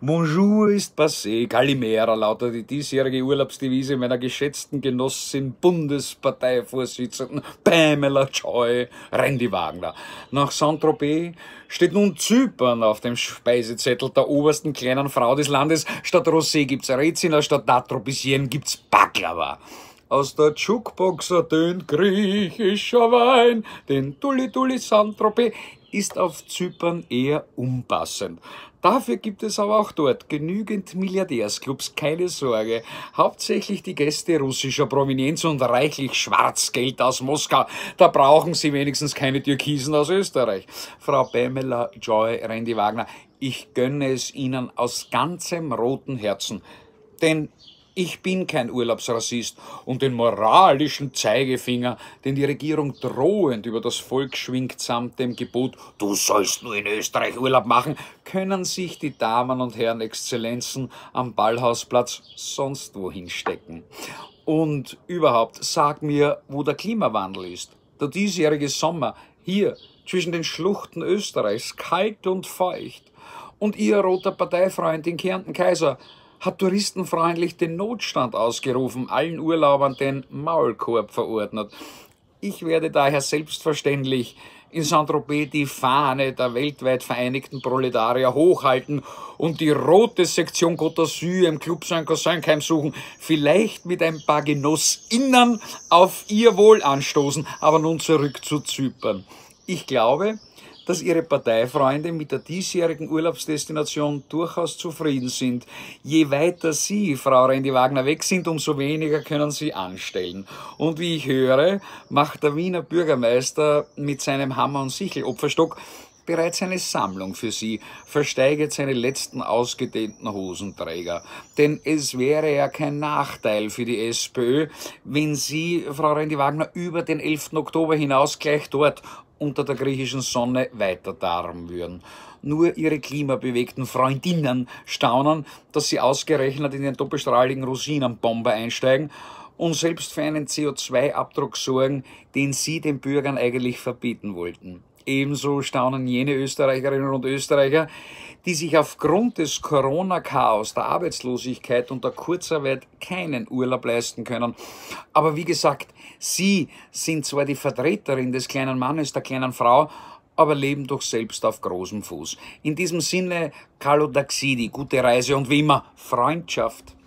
Bonjour ist passé, Calimera lautet die diesjährige Urlaubsdevise meiner geschätzten Genossin Bundesparteivorsitzenden Pamela Joy Randy Wagner. Nach Saint-Tropez steht nun Zypern auf dem Speisezettel der obersten kleinen Frau des Landes. Statt Rosé gibt's Rezina, statt Datropisien gibt's Baklava. Aus der Jukebox ertönt griechischer Wein, den Tulli Tulli Santropé ist auf Zypern eher unpassend. Dafür gibt es aber auch dort genügend Milliardärsclubs, keine Sorge. Hauptsächlich die Gäste russischer Prominenz und reichlich Schwarzgeld aus Moskau. Da brauchen Sie wenigstens keine Türkisen aus Österreich. Frau Pamela Joy, Randy Wagner, ich gönne es Ihnen aus ganzem roten Herzen. Denn ich bin kein Urlaubsrassist und den moralischen Zeigefinger, den die Regierung drohend über das Volk schwingt, samt dem Gebot, du sollst nur in Österreich Urlaub machen, können sich die Damen und Herren Exzellenzen am Ballhausplatz sonst wohin stecken. Und überhaupt, sag mir, wo der Klimawandel ist. Der diesjährige Sommer hier zwischen den Schluchten Österreichs, kalt und feucht. Und ihr roter Parteifreund in Kärnten Kaiser, hat touristenfreundlich den Notstand ausgerufen, allen Urlaubern den Maulkorb verordnet. Ich werde daher selbstverständlich in Saint-Tropez die Fahne der weltweit vereinigten Proletarier hochhalten und die rote Sektion Côte d'Azur im Club Saint-Cossin heimsuchen, vielleicht mit ein paar Genossinnen auf ihr Wohl anstoßen, aber nun zurück zu Zypern. Ich glaube, dass ihre Parteifreunde mit der diesjährigen Urlaubsdestination durchaus zufrieden sind. Je weiter Sie, Frau Rendi-Wagner, weg sind, umso weniger können Sie anstellen. Und wie ich höre, macht der Wiener Bürgermeister mit seinem Hammer- und Sichelopferstock bereits eine Sammlung für sie, versteigert seine letzten ausgedehnten Hosenträger. Denn es wäre ja kein Nachteil für die SPÖ, wenn sie, Frau Rendi-Wagner, über den 11. Oktober hinaus gleich dort unter der griechischen Sonne weiter darben würden. Nur ihre klimabewegten Freundinnen staunen, dass sie ausgerechnet in den doppelstrahligen Rosinenbomber einsteigen und selbst für einen CO2-Abdruck sorgen, den sie den Bürgern eigentlich verbieten wollten. Ebenso staunen jene Österreicherinnen und Österreicher, die sich aufgrund des Corona-Chaos, der Arbeitslosigkeit und der Kurzarbeit keinen Urlaub leisten können. Aber wie gesagt, sie sind zwar die Vertreterin des kleinen Mannes, der kleinen Frau, aber leben doch selbst auf großem Fuß. In diesem Sinne, Carlo Daxidi, gute Reise und wie immer, Freundschaft.